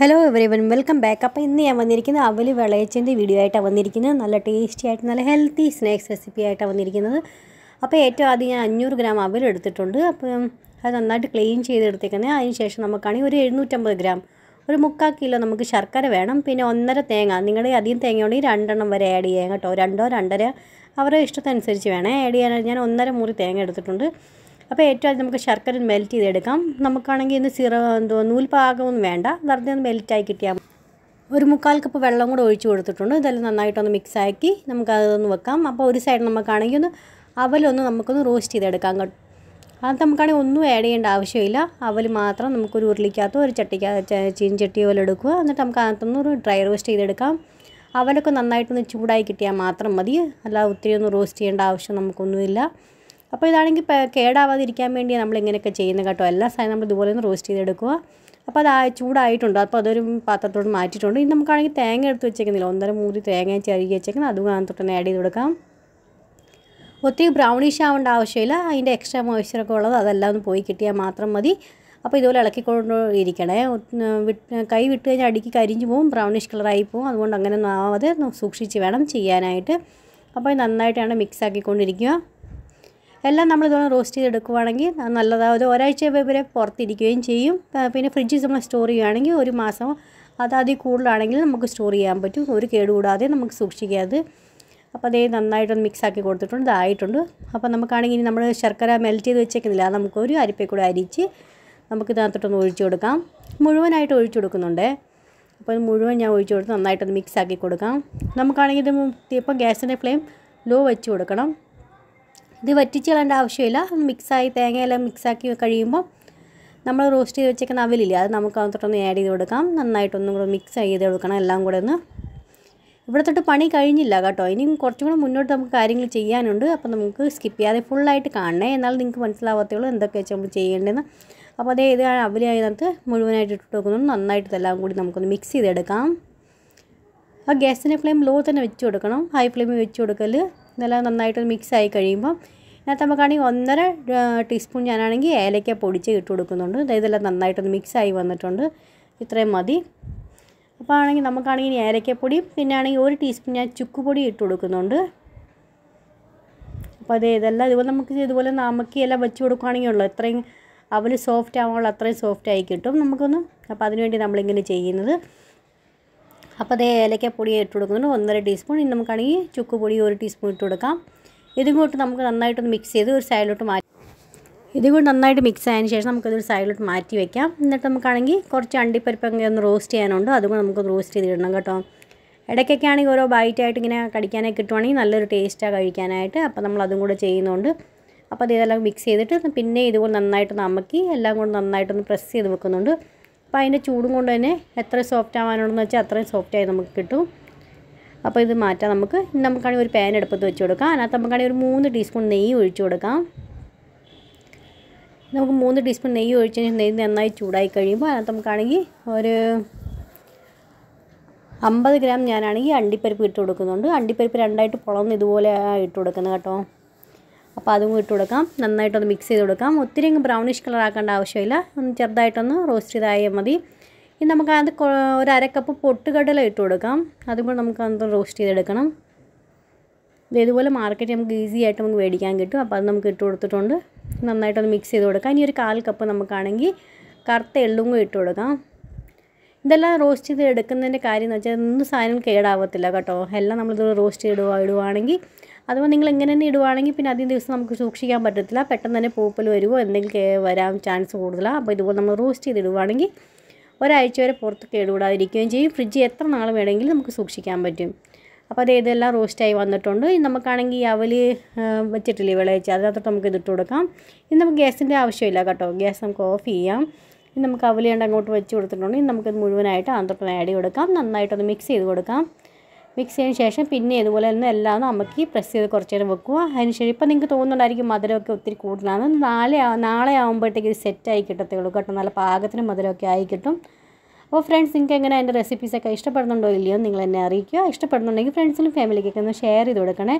hello everyone welcome back അപ്പോൾ ഇന്ന് ഞാൻ വന്നിരിക്കുന്നത് അവൽ വിളയച്ചൻ്റെ വീഡിയോ ആയിട്ടാണ് വന്നിരിക്കുന്നത് നല്ല ടേസ്റ്റി ആയിട്ട് നല്ല ഹെൽത്തി സ്നാക്സ് റെസിപ്പി ആയിട്ടാണ് വന്നിരിക്കുന്നത് അപ്പോൾ ഏറ്റവും ആദ്യം ഞാൻ അഞ്ഞൂറ് ഗ്രാം അവൽ എടുത്തിട്ടുണ്ട് അപ്പം അത് നന്നായിട്ട് ക്ലീൻ ചെയ്തെടുത്തേക്കുന്നത് അതിന് ശേഷം നമുക്കാണെങ്കിൽ ഒരു എഴുന്നൂറ്റമ്പത് ഗ്രാം ഒരു മുക്കാൽ കിലോ നമുക്ക് ശർക്കര വേണം പിന്നെ ഒന്നര തേങ്ങ നിങ്ങളുടെ അധികം തേങ്ങ ഉണ്ടെങ്കിൽ രണ്ടെണ്ണം വരെ ആഡ് ചെയ്യാം കേട്ടോ രണ്ടോ രണ്ടര അവരുടെ ഇഷ്ടത്തിനനുസരിച്ച് വേണേ ആഡ് ചെയ്യാനായിട്ട് ഞാൻ ഒന്നര മുറി തേങ്ങ എടുത്തിട്ടുണ്ട് അപ്പോൾ ഏറ്റവും ആദ്യം നമുക്ക് ശർക്കര മെൽറ്റ് ചെയ്തെടുക്കാം നമുക്കാണെങ്കിൽ ഇന്ന് സിറ എന്തോ നൂൽപാകമൊന്നും വേണ്ട വെറുതെ ഒന്ന് മെൽറ്റായി കിട്ടിയാൽ ഒരു മുക്കാൽ കപ്പ് വെള്ളം കൂടെ ഒഴിച്ചു കൊടുത്തിട്ടുണ്ട് ഇതെല്ലാം നന്നായിട്ടൊന്ന് മിക്സാക്കി നമുക്കതൊന്ന് വെക്കാം അപ്പോൾ ഒരു സൈഡ് നമുക്കാണെങ്കിൽ ഒന്ന് അവലൊന്ന് നമുക്കൊന്ന് റോസ്റ്റ് ചെയ്തെടുക്കാം അത് നമുക്കാണെങ്കിൽ ഒന്നും ആഡ് ചെയ്യേണ്ട ആവശ്യമില്ല അവൽ മാത്രം നമുക്കൊരു ഉരുളിക്കകത്തോ ഒരു ചട്ടിക്കകത്ത് ചീഞ്ചട്ടി പോലെ എടുക്കുക എന്നിട്ട് നമുക്ക് അതിനകത്തുനിന്ന് ഒരു ഡ്രൈ റോസ്റ്റ് ചെയ്തെടുക്കാം അവലൊക്കെ നന്നായിട്ടൊന്ന് ചൂടായി കിട്ടിയാൽ മാത്രം മതി അല്ലാതെ ഒത്തിരി ഒന്നും റോസ്റ്റ് ചെയ്യേണ്ട ആവശ്യം നമുക്കൊന്നുമില്ല അപ്പോൾ ഇതാണെങ്കിൽ കേടാവാതിരിക്കാൻ വേണ്ടി നമ്മൾ ഇങ്ങനെയൊക്കെ ചെയ്യുന്നത് കേട്ടോ എല്ലാ സാധനം നമ്മൾ ഇതുപോലെ ഒന്ന് റോസ്റ്റ് ചെയ്തെടുക്കുക അപ്പോൾ അത് ചൂടായിട്ടുണ്ട് അപ്പോൾ അതൊരു പാത്രത്തോട് മാറ്റിയിട്ടുണ്ട് ഇനി നമുക്കാണെങ്കിൽ തേങ്ങ എടുത്ത് വെച്ചേക്കുന്നില്ല ഒന്നര മൂന്ന് തേങ്ങ ചരുകി വെച്ചേക്കുന്നത് അതും അതിനകത്തോട്ട് തന്നെ ആഡ് ചെയ്ത് കൊടുക്കാം ഒത്തിരി ബ്രൗണിഷ് ആവേണ്ട ആവശ്യമില്ല അതിൻ്റെ എക്സ്ട്രാ മോയ്സ്ചറൊക്കെ ഉള്ളത് അതെല്ലാം ഒന്ന് പോയി കിട്ടിയാൽ മാത്രം മതി അപ്പോൾ ഇതുപോലെ ഇളക്കിക്കൊണ്ട് ഇരിക്കണേ കൈ വിട്ട് കഴിഞ്ഞാൽ അടുക്കി കരിഞ്ഞു പോകും ബ്രൗണിഷ് കളറായി പോകും അതുകൊണ്ട് അങ്ങനെ ഒന്നും ആവാതെ സൂക്ഷിച്ച് വേണം ചെയ്യാനായിട്ട് അപ്പോൾ നന്നായിട്ടാണ് മിക്സ് ആക്കിക്കൊണ്ടിരിക്കുക എല്ലാം നമ്മൾ ഇതുപോലെ റോസ്റ്റ് ചെയ്തെടുക്കുവാണെങ്കിൽ നല്ലതാണ് ഒരു ഒരാഴ്ച വരെ പുറത്തിരിക്കുകയും ചെയ്യും പിന്നെ ഫ്രിഡ്ജിൽ നമ്മൾ സ്റ്റോർ ചെയ്യുകയാണെങ്കിൽ ഒരു മാസം അത് അതിൽ കൂടുതലാണെങ്കിൽ നമുക്ക് സ്റ്റോർ ചെയ്യാൻ പറ്റും ഒരു കേടുകൂടാതെ നമുക്ക് സൂക്ഷിക്കാതെ അപ്പോൾ അതേ നന്നായിട്ടൊന്ന് മിക്സാക്കി കൊടുത്തിട്ടുണ്ട് ഇതായിട്ടുണ്ട് അപ്പോൾ നമുക്കാണെങ്കിൽ നമ്മൾ ശർക്കര മെൽറ്റ് ചെയ്ത് വെച്ചേക്കുന്നില്ല നമുക്കൊരു അരിപ്പയിൽ അരിച്ച് നമുക്ക് ഇതിനകത്തോട്ടൊന്ന് ഒഴിച്ചു കൊടുക്കാം മുഴുവനായിട്ട് ഒഴിച്ചു കൊടുക്കുന്നുണ്ട് അപ്പോൾ ഇത് മുഴുവൻ ഞാൻ ഒഴിച്ചു കൊടുത്ത് നന്നായിട്ടൊന്ന് മിക്സാക്കി കൊടുക്കാം നമുക്കാണെങ്കിൽ ഇത് ഇപ്പം ഗ്യാസിൻ്റെ ഫ്ലെയിം ലോ വെച്ച് കൊടുക്കണം ഇത് വറ്റിച്ച് കളയേണ്ട ആവശ്യമില്ല മിക്സായി തേങ്ങയെല്ലാം മിക്സാക്കി കഴിയുമ്പോൾ നമ്മൾ റോസ്റ്റ് ചെയ്ത് വെച്ചേക്കുന്ന അവലില്ലേ അത് നമുക്ക് അകത്തോട്ടൊന്ന് ആഡ് ചെയ്ത് കൊടുക്കാം നന്നായിട്ടൊന്നും കൂടെ മിക്സ് ചെയ്ത് കൊടുക്കണം എല്ലാം കൂടെ ഒന്ന് ഇവിടെ തൊട്ട് പണി കഴിഞ്ഞില്ല കേട്ടോ ഇനിയും കുറച്ചും കൂടെ മുന്നോട്ട് നമുക്ക് കാര്യങ്ങൾ ചെയ്യാനുണ്ട് അപ്പോൾ നമുക്ക് സ്കിപ്പ് ചെയ്യാതെ ഫുള്ളായിട്ട് കാണണേ എന്നാൽ നിങ്ങൾക്ക് മനസ്സിലാവാത്തുള്ളൂ എന്തൊക്കെ വെച്ചാൽ നമ്മൾ ചെയ്യേണ്ടതെന്ന് അപ്പോൾ അതേ ഇത് അവലി അതിനകത്ത് മുഴുവനായിട്ട് ഇട്ട് വെക്കുന്നുണ്ട് നന്നായിട്ട് ഇതെല്ലാം കൂടി നമുക്കൊന്ന് മിക്സ് ചെയ്തെടുക്കാം ആ ഗ്യാസിൻ്റെ ഫ്ലെയിം ലോ തന്നെ വെച്ച് കൊടുക്കണം ഹൈ ഫ്ലെയിം വെച്ച് കൊടുക്കൽ ഇതെല്ലാം നന്നായിട്ട് മിക്സ് ആയി കഴിയുമ്പോൾ ഇതിനകത്ത് നമുക്കാണെങ്കിൽ ഒന്നര ടീസ്പൂൺ ഞാനാണെങ്കിൽ ഏലക്ക പൊടിച്ച് ഇട്ട് കൊടുക്കുന്നുണ്ട് ഇതെല്ലാം നന്നായിട്ടൊന്ന് മിക്സ് ആയി വന്നിട്ടുണ്ട് ഇത്രയും മതി അപ്പോൾ ആണെങ്കിൽ നമുക്കാണെങ്കിൽ ഏലക്കപ്പൊടിയും പിന്നെ ആണെങ്കിൽ ഒരു ടീസ്പൂൺ ഞാൻ ചുക്കുപൊടി ഇട്ട് കൊടുക്കുന്നുണ്ട് അപ്പോൾ അതേ ഇതെല്ലാം ഇതുപോലെ നമുക്ക് ഇതുപോലെ നമുക്കിയെല്ലാം വെച്ച് കൊടുക്കുകയാണെങ്കിൽ ഉള്ളു എത്രയും അവൽ സോഫ്റ്റ് ആവാനുള്ള അത്രയും സോഫ്റ്റ് ആയി കിട്ടും നമുക്കൊന്ന് അപ്പോൾ അതിനുവേണ്ടി നമ്മളിങ്ങനെ ചെയ്യുന്നത് അപ്പോൾ അതേ ഏലക്കപ്പൊടി ഇട്ട് കൊടുക്കുന്നുണ്ട് ഒന്നര ടീസ്പൂൺ ഇനി നമുക്കാണെങ്കിൽ പൊടി ഒരു ടീസ്പൂൺ ഇട്ട് കൊടുക്കാം ഇതും കൊണ്ട് നമുക്ക് നന്നായിട്ടൊന്ന് മിക്സ് ചെയ്ത് ഒരു സൈഡിലോട്ട് മാറ്റി ഇതും നന്നായിട്ട് മിക്സ് ആയതിന് ശേഷം നമുക്കതൊരു സൈഡിലോട്ട് മാറ്റി വെക്കാം എന്നിട്ട് നമുക്കാണെങ്കിൽ കുറച്ച് അണ്ടിപ്പരിപ്പൊക്കെ ഒന്ന് റോസ്റ്റ് ചെയ്യാനുണ്ട് അതുകൊണ്ട് നമുക്ക് റോസ്റ്റ് ചെയ്തിടണം കേട്ടോ ഇടയ്ക്കൊക്കെ ആണെങ്കിൽ ഓരോ ബൈറ്റായിട്ട് ഇങ്ങനെ കടിക്കാനൊക്കെ കിട്ടുവാണെങ്കിൽ നല്ലൊരു ടേസ്റ്റാണ് കഴിക്കാനായിട്ട് അപ്പോൾ നമ്മൾ അതും കൂടെ ചെയ്യുന്നുണ്ട് അപ്പോൾ അത് ഇതെല്ലാം മിക്സ് ചെയ്തിട്ട് പിന്നെ ഇതുകൊണ്ട് നന്നായിട്ട് നമുക്കി എല്ലാം കൂടെ നന്നായിട്ടൊന്ന് പ്രസ് ചെയ്ത് വെക്കുന്നുണ്ട് അപ്പോൾ അതിൻ്റെ ചൂടും കൊണ്ട് തന്നെ എത്ര സോഫ്റ്റ് ആവാനുള്ളതെന്ന് വെച്ചാൽ അത്രയും സോഫ്റ്റായി നമുക്ക് കിട്ടും അപ്പോൾ ഇത് മാറ്റാം നമുക്ക് നമുക്കാണെങ്കിൽ ഒരു പാൻ എടുപ്പത്ത് വെച്ച് കൊടുക്കാം അതിനകത്ത് നമുക്കാണെങ്കിൽ ഒരു മൂന്ന് ടീസ്പൂൺ നെയ്യ് ഒഴിച്ചു കൊടുക്കാം നമുക്ക് മൂന്ന് ടീസ്പൂൺ നെയ്യ് ഒഴിച്ച് കഴിഞ്ഞാൽ നെയ്യ് നന്നായി ചൂടായി കഴിയുമ്പോൾ അതിനകത്ത് നമുക്കാണെങ്കിൽ ഒരു അമ്പത് ഗ്രാം ഞാനാണെങ്കിൽ അണ്ടിപ്പരിപ്പ് ഇട്ട് കൊടുക്കുന്നുണ്ട് അണ്ടിപ്പരിപ്പ് രണ്ടായിട്ട് പൊളന്ന് ഇതുപോലെ ഇട്ട് കൊടുക്കുന്നത് കേട്ടോ അപ്പോൾ അതും ഇട്ട് കൊടുക്കാം നന്നായിട്ടൊന്ന് മിക്സ് ചെയ്ത് കൊടുക്കാം ഒത്തിരി അങ്ങ് ബ്രൗണിഷ് കളർ ആക്കേണ്ട ആവശ്യമില്ല ഒന്ന് ചെറുതായിട്ടൊന്ന് റോസ്റ്റ് ചെയ്തായാൽ മതി ഇനി നമുക്ക് അത് ഒരു അരക്കപ്പ് പൊട്ടുകടല ഇട്ട് കൊടുക്കാം അതും കൂടെ നമുക്ക് അത് റോസ്റ്റ് ചെയ്തെടുക്കണം ഇതേപോലെ മാർക്കറ്റ് നമുക്ക് ഈസി ആയിട്ട് നമുക്ക് മേടിക്കാൻ കിട്ടും അപ്പോൾ അത് നമുക്ക് ഇട്ട് കൊടുത്തിട്ടുണ്ട് നന്നായിട്ടൊന്ന് മിക്സ് ചെയ്ത് കൊടുക്കാം ഇനി ഒരു കാൽ കപ്പ് നമുക്കാണെങ്കിൽ കറുത്ത എള്ളും ഇട്ട് കൊടുക്കാം ഇതെല്ലാം റോസ്റ്റ് ചെയ്ത് എടുക്കുന്നതിൻ്റെ കാര്യം എന്ന് വെച്ചാൽ ഒന്നും സാധനം കേടാവത്തില്ല കേട്ടോ എല്ലാം നമ്മളിത് റോസ്റ്റ് ചെയ്ത് ഇടുവാണെങ്കിൽ അതുപോലെ നിങ്ങൾ ഇങ്ങനെ തന്നെ ഇടുവാണെങ്കിൽ പിന്നെ അധികം ദിവസം നമുക്ക് സൂക്ഷിക്കാൻ പറ്റത്തില്ല പെട്ടെന്ന് തന്നെ പൂപ്പൽ വരുമോ എന്തെങ്കിലും വരാൻ ചാൻസ് കൂടുതലാണ് അപ്പോൾ ഇതുപോലെ നമ്മൾ റോസ്റ്റ് ചെയ്ത് ഇടുവാണെങ്കിൽ ഒരാഴ്ച വരെ പുറത്ത് കേടുകൂടാതിരിക്കുകയും ചെയ്യും ഫ്രിഡ്ജ് എത്ര നാൾ വേണമെങ്കിലും നമുക്ക് സൂക്ഷിക്കാൻ പറ്റും അപ്പോൾ അത് ഇതെല്ലാം റോസ്റ്റായി വന്നിട്ടുണ്ട് ഇനി നമുക്കാണെങ്കിൽ അവൽ വെച്ചിട്ടില്ല വിളയിച്ച് അതിനകത്തോട്ട് നമുക്ക് ഇതിട്ട് കൊടുക്കാം ഇനി നമുക്ക് ഗ്യാസിൻ്റെ ആവശ്യമില്ല കേട്ടോ ഗ്യാസ് നമുക്ക് ഓഫ് ചെയ്യാം ഇനി നമുക്ക് അവൽ കണ്ട് അങ്ങോട്ട് വെച്ച് കൊടുത്തിട്ടുണ്ടെങ്കിൽ നമുക്കത് മുഴുവനായിട്ട് അതിനകത്തോട്ട് ആഡ് കൊടുക്കാം നന്നായിട്ടൊന്ന് മിക്സ് ചെയ്ത് കൊടുക്കാം മിക്സ് ചെയ്തതിന് ശേഷം പിന്നെ ഇതുപോലെ തന്നെ എല്ലാം നമുക്ക് പ്രസ് ചെയ്ത് കുറച്ച് നേരം വെക്കുക അതിന് ശേഷം ഇപ്പം നിങ്ങൾക്ക് തോന്നുന്നുണ്ടായിരിക്കും മധുരമൊക്കെ ഒത്തിരി കൂടുതലാണ് നാളെ നാളെ ആകുമ്പോഴത്തേക്ക് ഇത് സെറ്റായി കിട്ടത്തുള്ളൂ കേട്ടോ നല്ല പാകത്തിന് മധുരമൊക്കെ ആയി കിട്ടും അപ്പോൾ ഫ്രണ്ട്സ് നിങ്ങൾക്ക് എങ്ങനെ അതിൻ്റെ റെസിപ്പീസൊക്കെ ഇഷ്ടപ്പെടുന്നുണ്ടോ ഇല്ലയോ നിങ്ങൾ എന്നെ അറിയിക്കുക ഇഷ്ടപ്പെടുന്നുണ്ടെങ്കിൽ ഫ്രണ്ട്സിനും ഫാമിലിക്കൊക്കെ ഒന്ന് ഷെയർ ചെയ്ത് കൊടുക്കണേ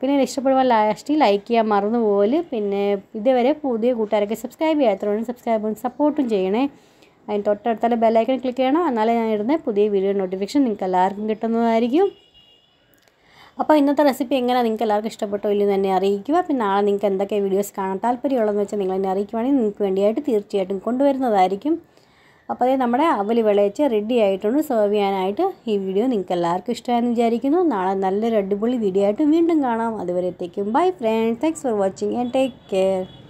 പിന്നെ ഇഷ്ടപ്പെടുമ്പോൾ ലാസ്റ്റ് ലൈക്ക് ചെയ്യാൻ മറന്നുപോലും പിന്നെ ഇതുവരെ പുതിയ കൂട്ടുകാരൊക്കെ സബ്സ്ക്രൈബ് ചെയ്യാത്തവരോടും സബ്സ്ക്രൈബും സപ്പോർട്ടും ചെയ്യണേ അതിന് തൊട്ടടുത്തുള്ള ബെല്ലൈക്കൺ ക്ലിക്ക് ചെയ്യണം എന്നാലേ ഞാൻ ഇടുന്ന പുതിയ വീഡിയോ നോട്ടിഫിക്കേഷൻ നിങ്ങൾക്ക് എല്ലാവർക്കും കിട്ടുന്നതായിരിക്കും അപ്പോൾ ഇന്നത്തെ റെസിപ്പി എങ്ങനെയാണ് നിങ്ങൾക്ക് എല്ലാവർക്കും ഇഷ്ടപ്പെട്ടോ ഇല്ലെന്ന് തന്നെ അറിയിക്കുക പിന്നെ നാളെ നിങ്ങൾക്ക് എന്തൊക്കെ വീഡിയോസ് കാണാൻ താല്പര്യമുള്ളതെന്ന് വെച്ചാൽ നിങ്ങൾ എന്നെ അറിയിക്കുവാണെങ്കിൽ നിങ്ങൾക്ക് വേണ്ടിയായിട്ട് തീർച്ചയായിട്ടും കൊണ്ടുവരുന്നതായിരിക്കും അപ്പോൾ അതേ നമ്മുടെ അവല് വിളയച്ച് റെഡി ആയിട്ടുണ്ട് സെർവ് ചെയ്യാനായിട്ട് ഈ വീഡിയോ നിങ്ങൾക്ക് എല്ലാവർക്കും ഇഷ്ടമായെന്ന് വിചാരിക്കുന്നു നാളെ നല്ലൊരു അടിപൊളി വീഡിയോ ആയിട്ട് വീണ്ടും കാണാം അതുവരെ എത്തിക്കും bye friends thanks for watching and take care